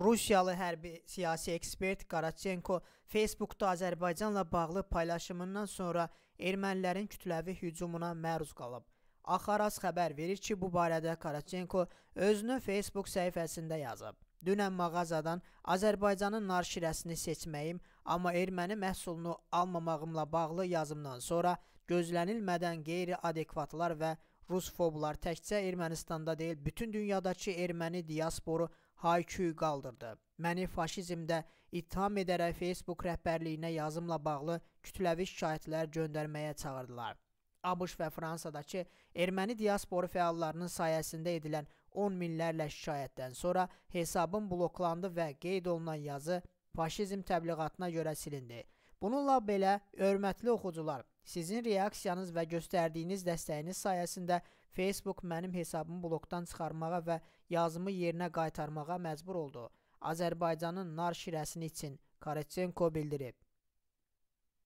Rusiyalı hərbi siyasi ekspert Qarachenko Facebookda Azərbaycanla bağlı paylaşımından sonra ermənilərin kütləvi hücumuna məruz qalıb. Axaras xəbər verir ki, bu barədə Qarachenko özünü Facebook səhifəsində yazıb. Dünən mağazadan Azərbaycanın nar şirəsini seçməyim, amma erməni məhsulunu almamağımla bağlı yazımdan sonra gözlənilmədən qeyri-adekvatlar və rusfoblar təkcə Ermənistanda deyil, bütün dünyadakı erməni diasporu hayküy qaldırdı. Məni faşizmdə ittiham edərək Facebook rəhbərliyinə yazımla bağlı kütləvi şikayətlər göndərməyə çağırdılar. ABŞ və Fransadakı erməni diasporu fəallarının sayəsində edilən 10 minlərlə şikayətdən sonra hesabım bloklandı və qeyd olunan yazı faşizm təbliğatına görə silindi. Bununla belə, hörmətli oxucular, sizin reaksiyanız və göstərdiyiniz dəstəyiniz sayəsində Facebook mənim hesabımı blokdan çıxarmağa və yazımı yerinə qaytarmağa məcbur oldu. Azərbaycanın nar şirəsini için Karetsenko bildirib.